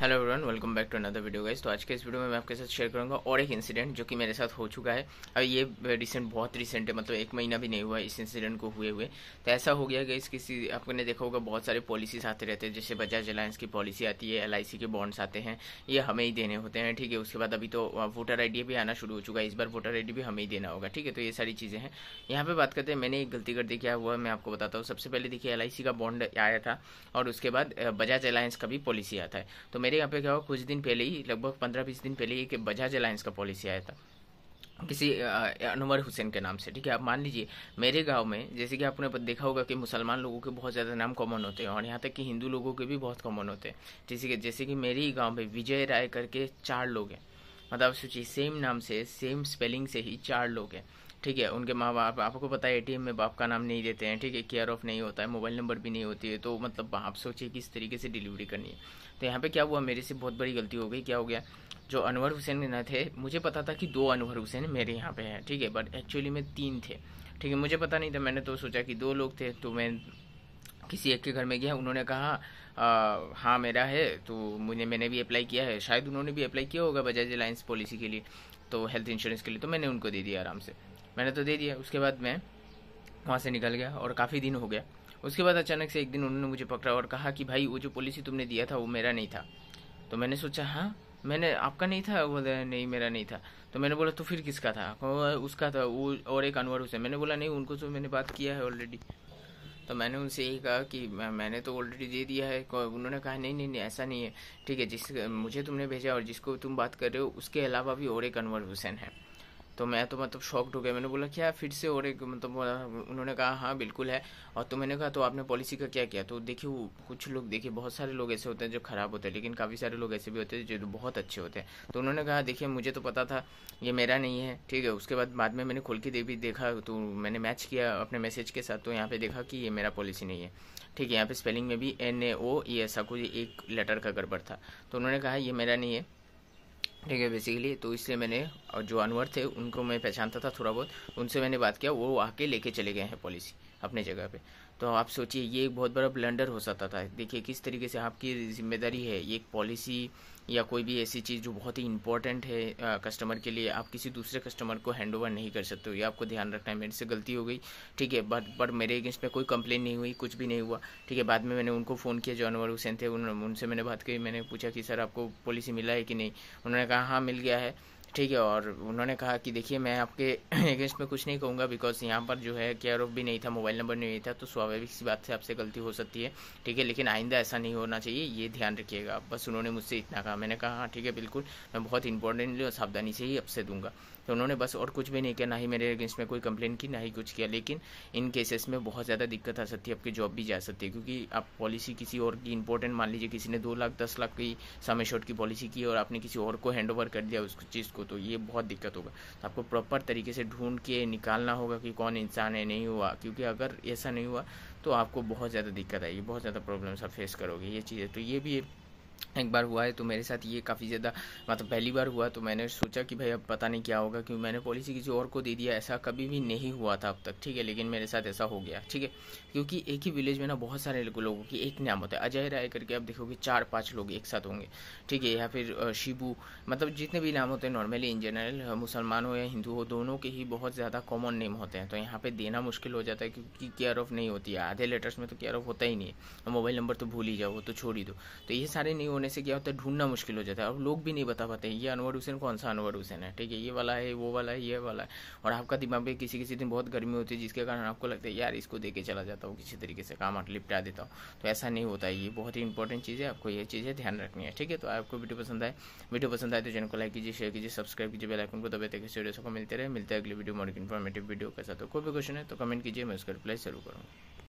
hello everyone welcome back to another video guys तो आज के इस वीडियो में मैं आपके साथ शेयर करूंगा और एक इंसिडेंट जो कि मेरे साथ हो चुका है अब ये रिसेंट बहुत रिसेंट है मतलब एक महीना भी नहीं हुआ इस इंसिडेंट को हुए हुए तो ऐसा हो गया गाइस किसी आपने देखा होगा बहुत सारे पॉलिसीज आते रहते हैं जैसे बजाज अलायंस की पॉलिसी आती है एल के बॉन्ड्स आते हैं ये हमें ही देने होते हैं ठीक है उसके बाद अभी तो वोटर आई भी आना शुरू हो चुका है इस बार वोटर आई भी हमें ही देना होगा ठीक है तो ये सारी चीज़ें हैं यहाँ पर बात करते हैं मैंने एक गलती कर दी क्या हुआ मैं आपको बताता हूँ सबसे पहले देखिए एल का बॉन्ड आया था और उसके बाद बजाज अलायंस का भी पॉलिसी आता है तो मेरे यहाँ पे क्या हुआ कुछ दिन पहले ही लगभग पंद्रह बीस दिन पहले एक बजाज अलायंस का पॉलिसी आया था किसी अनवर हुसैन के नाम से ठीक है आप मान लीजिए मेरे गांव में जैसे कि आपने देखा होगा कि मुसलमान लोगों के बहुत ज़्यादा नाम कॉमन होते हैं और यहाँ तक कि हिंदू लोगों के भी बहुत कॉमन होते हैं जैसे कि जैसे कि मेरे ही गाँव में विजय राय करके चार लोग हैं मतलब सोचिए सेम नाम से सेम स्पेलिंग से ही चार लोग हैं ठीक है उनके माँ बाप आपको पता है एटीएम में बाप का नाम नहीं देते हैं ठीक है केयर ऑफ नहीं होता है मोबाइल नंबर भी नहीं होती है तो मतलब आप सोचिए किस तरीके से डिलीवरी करनी है तो यहाँ पे क्या हुआ मेरे से बहुत बड़ी गलती हो गई क्या हो गया जो अनवर हुसैन न थे मुझे पता था कि दो अनवर हुसैन मेरे यहाँ पे हैं ठीक है बट एक्चुअली में तीन थे ठीक है मुझे पता नहीं था मैंने तो सोचा कि दो लोग थे तो मैं किसी एक के घर में गया उन्होंने कहा आ, हाँ मेरा है तो मुझे मैंने भी अप्लाई किया है शायद उन्होंने भी अप्लाई किया होगा बजाज अलायंस पॉलिसी के लिए तो हेल्थ इंश्योरेंस के लिए तो मैंने उनको दे दिया आराम से मैंने तो दे दिया उसके बाद मैं वहाँ से निकल गया और काफ़ी दिन हो गया उसके बाद अचानक से एक दिन उन्होंने मुझे पकड़ा और कहा कि भाई वो जो पॉलिसी तुमने दिया था वो मेरा नहीं था तो मैंने सोचा हाँ मैंने आपका नहीं था वो नहीं मेरा नहीं था तो मैंने बोला तो फिर किसका था उसका था वो और एक अनवर हुसैन मैंने बोला नहीं उनको तो मैंने बात किया है ऑलरेडी तो मैंने उनसे यही कहा कि मैंने तो ऑलरेडी दे दिया है उन्होंने कहा नहीं नहीं नहीं ऐसा नहीं है ठीक है जिस मुझे तुमने भेजा और जिसको तुम बात कर रहे हो उसके अलावा भी और एक अनवर हुसैन है तो मैं तो मतलब शॉक्ड हो गया मैंने बोला क्या फिर से और एक मतलब उन्होंने कहा हाँ बिल्कुल है और तो मैंने कहा तो आपने पॉलिसी का क्या किया तो देखिए कुछ लोग देखिए बहुत सारे लोग ऐसे होते हैं जो ख़राब होते हैं लेकिन काफ़ी सारे लोग ऐसे भी होते हैं जो बहुत अच्छे होते हैं तो उन्होंने कहा देखिए मुझे तो पता था ये मेरा नहीं है ठीक है उसके बाद बाद में मैंने खोल के दे भी देखा तो मैंने मैच किया अपने मैसेज के साथ तो यहाँ पर देखा कि ये मेरा पॉलिसी नहीं है ठीक है यहाँ पे स्पेलिंग में भी एन ए ओ ये ऐसा कुछ एक लेटर का गड़बड़ था तो उन्होंने कहा ये मेरा नहीं है ठीक है बेसिकली तो इसलिए मैंने और जो अनवर थे उनको मैं पहचानता था थोड़ा बहुत उनसे मैंने बात किया वो आके लेके चले गए हैं पॉलिसी अपने जगह पे तो आप सोचिए ये एक बहुत बड़ा ब्लंडर हो सकता था देखिए किस तरीके से आपकी जिम्मेदारी है एक पॉलिसी या कोई भी ऐसी चीज़ जो बहुत ही इंपॉर्टेंट है आ, कस्टमर के लिए आप किसी दूसरे कस्टमर को हैंड ओवर नहीं कर सकते हो ये आपको ध्यान रखना है मेरे से गलती हो गई ठीक है बट बट मेरे अगेंस्ट में कोई कंप्लेन नहीं हुई कुछ भी नहीं हुआ ठीक है बाद में मैंने उनको फ़ोन किया जो अनवर हुसैन थे उन, उनसे मैंने बात की मैंने पूछा कि सर आपको पॉलिसी मिला है कि नहीं उन्होंने कहा हाँ मिल गया है ठीक है और उन्होंने कहा कि देखिए मैं आपके अगेंस्ट में कुछ नहीं कहूँगा बिकॉज यहाँ पर जो है केयर ऑफ भी नहीं था मोबाइल नंबर नहीं था तो स्वाभाविक सी बात से आपसे गलती हो सकती है ठीक है लेकिन आइंदा ऐसा नहीं होना चाहिए ये ध्यान रखिएगा आप बस उन्होंने मुझसे इतना कहा मैंने कहा हाँ ठीक है बिल्कुल मैं बहुत इंपॉर्टेंटली और सावधानी से ही आपसे दूंगा तो उन्होंने बस और कुछ भी नहीं किया ना ही मेरे अगेंस्ट में कोई कंप्लेन की ना ही कुछ किया लेकिन इन केसेस में बहुत ज़्यादा दिक्कत आ सकती है आपकी जॉब भी जा सकती है क्योंकि आप पॉलिसी किसी और की इंपॉर्टेंट मान लीजिए किसी ने दो लाख दस लाख की समय शॉर्ट की पॉलिसी की और आपने किसी और को हैंड ओवर कर दिया उस चीज़ को को तो ये बहुत दिक्कत होगा तो आपको प्रॉपर तरीके से ढूंढ के निकालना होगा कि कौन इंसान है नहीं हुआ क्योंकि अगर ऐसा नहीं हुआ तो आपको बहुत ज़्यादा दिक्कत आएगी बहुत ज़्यादा प्रॉब्लम्स आप फेस करोगे ये चीज़ें तो ये भी एक बार हुआ है तो मेरे साथ ये काफ़ी ज़्यादा मतलब पहली बार हुआ तो मैंने सोचा कि भाई अब पता नहीं क्या होगा क्योंकि मैंने पॉलिसी किसी और को दे दिया ऐसा कभी भी नहीं हुआ था अब तक ठीक है लेकिन मेरे साथ ऐसा हो गया ठीक है क्योंकि एक ही विलेज में ना बहुत सारे लोगों की एक नाम होता है अजय राय करके आप देखोगे चार पाँच लोग एक साथ होंगे ठीक है या फिर शिबू मतलब जितने भी नाम होते हैं नॉर्मली इन जनरल मुसलमान हो या हिंदू हो दोनों के ही बहुत ज़्यादा कॉमन नेम होते हैं तो यहाँ पर देना मुश्किल हो जाता है क्योंकि केयर ऑफ नहीं होती है आधे लेटर्स में तो केयर ऑफ होता ही नहीं है मोबाइल नंबर तो भूल ही जाओ तो छोड़ ही दो तो ये सारे नहीं होने से क्या होता है ढूंढना मुश्किल हो जाता है अब लोग भी नहीं बता पाते ये अनवर हुसैन कौन सा अनवर हुसैन है ठीक है ये वाला है वो वाला है ये वाला है और आपका दिमाग भी किसी किसी दिन बहुत गर्मी होती है जिसके कारण आपको लगता है यार इसको दे के चला जाता हूँ किसी तरीके से काम आठ लिपटा देता हूँ तो ऐसा नहीं होता है ये बहुत ही इंपॉर्टेंट चीज़ है आपको ये चीज़ें ध्यान रखनी है ठीक है तो आपको वीडियो पसंद आए वीडियो पसंद आए तो चैनल को लाइक कीजिए शेयर कीजिए सब्सक्राइब कीजिए बेलाइकन को दबे तक वीडियो सबको मिलते रहे मिलते हैं अगली वीडियो मॉडल इन्फॉर्मेटिव वीडियो के साथ तो कोई भी क्वेश्चन है तो कमेंट कीजिए मैं उसका रिप्लाई जरूर करूँगा